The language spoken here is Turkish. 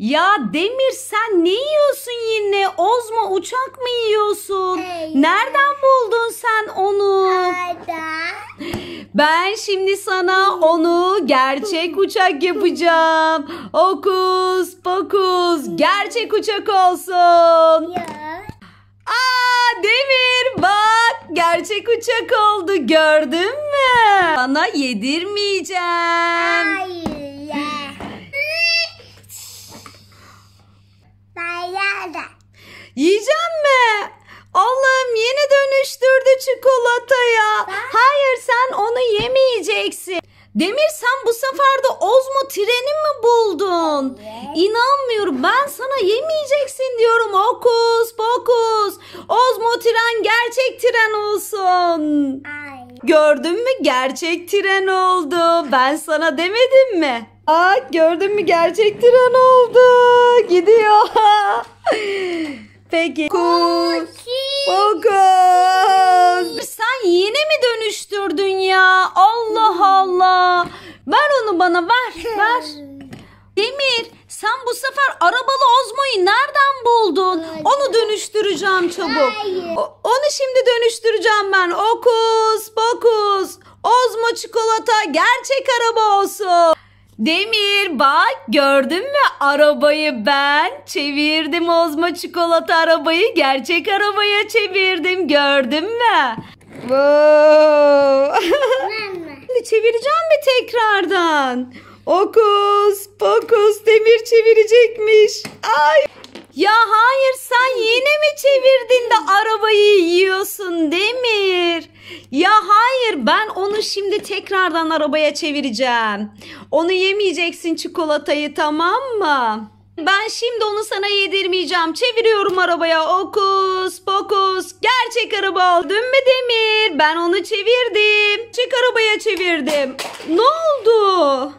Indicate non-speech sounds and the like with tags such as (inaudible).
Ya Demir sen ne yiyorsun yine? Ozma uçak mı yiyorsun? Hayır. Nereden buldun sen onu? Nereden? Ben şimdi sana onu gerçek uçak yapacağım. Okus pokus gerçek uçak olsun. Ya. Aa Demir bak gerçek uçak oldu gördün mü? Sana yedirmeyeceğim. Hayır. Yiyeceğim mi? Allah'ım yeni dönüştürdü çikolataya. Ben... Hayır sen onu yemeyeceksin. Demir sen bu sefer de Ozmo treni mi buldun? Evet. İnanmıyorum ben sana yemeyeceksin diyorum okus pokus. Ozmo tren gerçek tren olsun. Ay. Gördün mü gerçek tren oldu. Ben sana demedim mi? Bak gördün mü gerçek tren oldu. Gidiyor. (laughs) peki? Kuş. Sen yine mi dönüştürdün ya? Allah hmm. Allah. Ver onu bana ver hmm. ver. Demir sen bu sefer arabalı ozmoyu nereden buldun? Onu dönüştüreceğim çabuk. O, onu şimdi dönüştüreceğim ben. Okus pokus. Ozmo çikolata gerçek araba olsun. Demir bak gördün mü arabayı ben çevirdim ozma çikolata arabayı gerçek arabaya çevirdim gördün mü? Wow. (laughs) Çevireceğim mi tekrardan? Okus pokus demir çevirecekmiş. Ay. Ya hayır sen yine mi çevirdin de arabayı yiyorsun Demir? Ya hayır. Ben onu şimdi tekrardan arabaya çevireceğim. Onu yemeyeceksin çikolatayı tamam mı? Ben şimdi onu sana yedirmeyeceğim. Çeviriyorum arabaya. Okus pokus. Gerçek araba oldun mu Demir? Ben onu çevirdim. Çık arabaya çevirdim. Ne oldu?